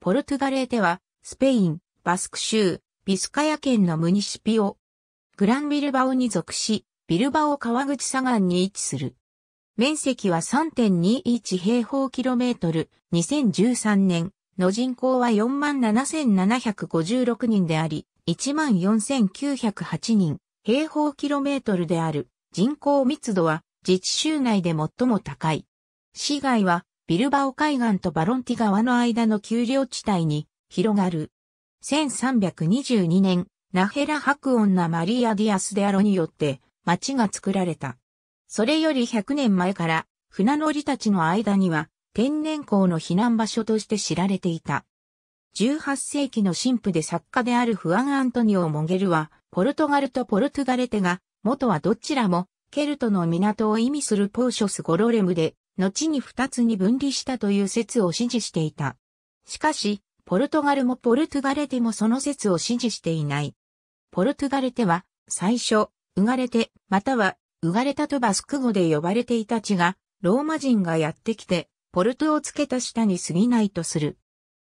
ポルトガレーテは、スペイン、バスク州、ビスカヤ県のムニシピオ。グランビルバオに属し、ビルバオ川口左岸に位置する。面積は3.21平方キロメートル、2013年の人口は47,756人であり、14,908人平方キロメートルである。人口密度は自治州内で最も高い。市街はビルバオ海岸とバロンティ川の間の丘陵地帯に広がる。1322年、ナヘラ白ンナ・マリア・ディアス・デアロによって町が作られた。それより100年前から船乗りたちの間には天然港の避難場所として知られていた。18世紀の神父で作家であるフアン・アントニオ・モゲルは、ポルトガルとポルトガレテが、元はどちらも、ケルトの港を意味するポーショス・ゴロレムで、後に二つに分離したという説を支持していた。しかし、ポルトガルもポルトガレテもその説を支持していない。ポルトガレテは、最初、生がれて、または、生がれたとバスク語で呼ばれていた地が、ローマ人がやってきて、ポルトをつけた下に過ぎないとする。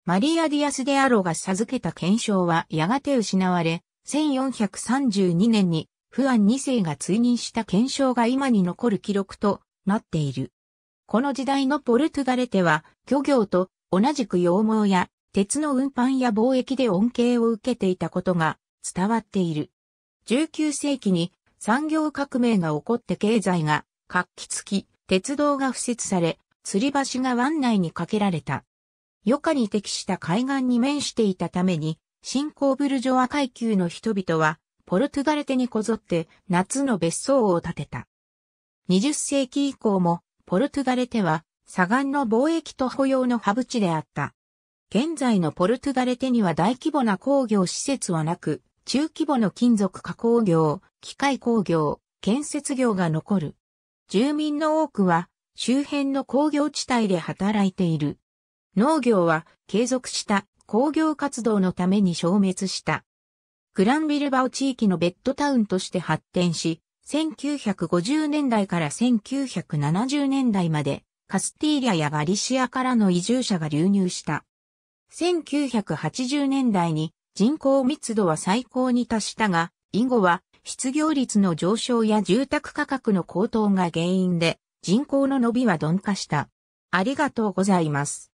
マリア・ディアス・デ・アロが授けた検証はやがて失われ、1432年にフアン2世が追認した検証が今に残る記録となっている。この時代のポルトガレテは、漁業と同じく羊毛や鉄の運搬や貿易で恩恵を受けていたことが伝わっている。19世紀に産業革命が起こって経済が活気つき、鉄道が敷設され、吊り橋が湾内に架けられた。余暇に適した海岸に面していたために、新興ブルジョア階級の人々は、ポルトガレテにこぞって夏の別荘を建てた。20世紀以降もポルトガレテは、左岸の貿易と保養のハブ地であった。現在のポルトガレテには大規模な工業施設はなく、中規模の金属加工業、機械工業、建設業が残る。住民の多くは周辺の工業地帯で働いている。農業は継続した工業活動のために消滅した。グランビルバオ地域のベッドタウンとして発展し、1950年代から1970年代までカスティーリアやガリシアからの移住者が流入した。1980年代に人口密度は最高に達したが、以後は失業率の上昇や住宅価格の高騰が原因で人口の伸びは鈍化した。ありがとうございます。